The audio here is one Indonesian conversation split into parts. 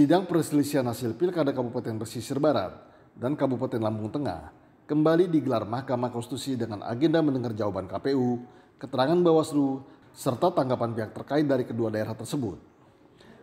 Sidang perselisihan hasil Pilkada Kabupaten Pesisir Barat dan Kabupaten Lampung Tengah kembali digelar Mahkamah Konstitusi dengan agenda mendengar jawaban KPU, keterangan Bawaslu, serta tanggapan pihak terkait dari kedua daerah tersebut.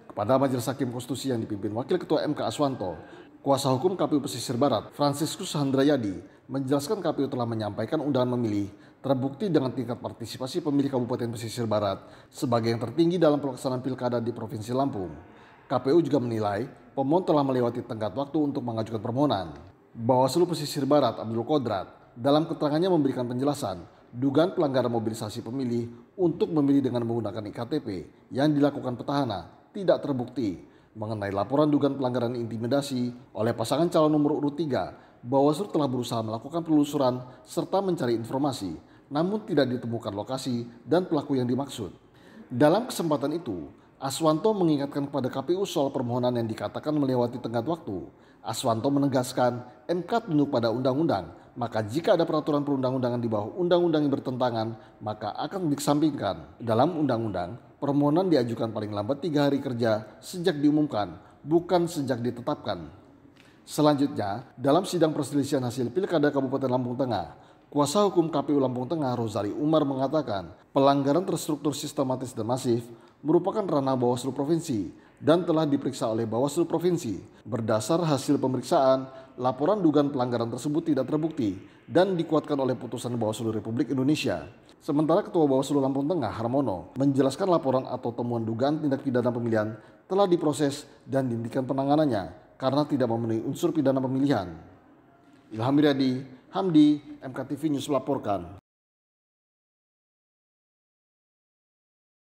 Kepada Majelis Hakim Konstitusi yang dipimpin Wakil Ketua MK Aswanto, Kuasa Hukum KPU Pesisir Barat, Fransiskus Handrayadi, menjelaskan KPU telah menyampaikan undangan memilih terbukti dengan tingkat partisipasi pemilih Kabupaten Pesisir Barat sebagai yang tertinggi dalam pelaksanaan pilkada di Provinsi Lampung. KPU juga menilai pemohon telah melewati tenggat waktu untuk mengajukan permohonan. Bawaslu Pesisir Barat Abdul Kodrat dalam keterangannya memberikan penjelasan dugaan pelanggaran mobilisasi pemilih untuk memilih dengan menggunakan IKTP yang dilakukan petahana tidak terbukti mengenai laporan dugaan pelanggaran intimidasi oleh pasangan calon nomor urut 3, Bawaslu telah berusaha melakukan penelusuran serta mencari informasi, namun tidak ditemukan lokasi dan pelaku yang dimaksud. Dalam kesempatan itu, Aswanto mengingatkan kepada KPU soal permohonan yang dikatakan melewati tenggat waktu. Aswanto menegaskan MK tunduk pada undang-undang, maka jika ada peraturan perundang-undangan di bawah undang-undang yang bertentangan, maka akan disampingkan Dalam undang-undang, permohonan diajukan paling lambat tiga hari kerja sejak diumumkan, bukan sejak ditetapkan. Selanjutnya, dalam sidang perselisihan hasil Pilkada Kabupaten Lampung Tengah, Kuasa Hukum KPU Lampung Tengah Rosali Umar mengatakan pelanggaran terstruktur sistematis dan masif merupakan ranah Bawaslu Provinsi dan telah diperiksa oleh Bawaslu Provinsi. Berdasar hasil pemeriksaan, laporan dugaan pelanggaran tersebut tidak terbukti dan dikuatkan oleh putusan Bawaslu Republik Indonesia. Sementara Ketua Bawaslu Lampung Tengah, Harmono, menjelaskan laporan atau temuan dugaan tindak pidana pemilihan telah diproses dan dihentikan penanganannya karena tidak memenuhi unsur pidana pemilihan. Ilham Riyadi, Hamdi, MKTV News melaporkan.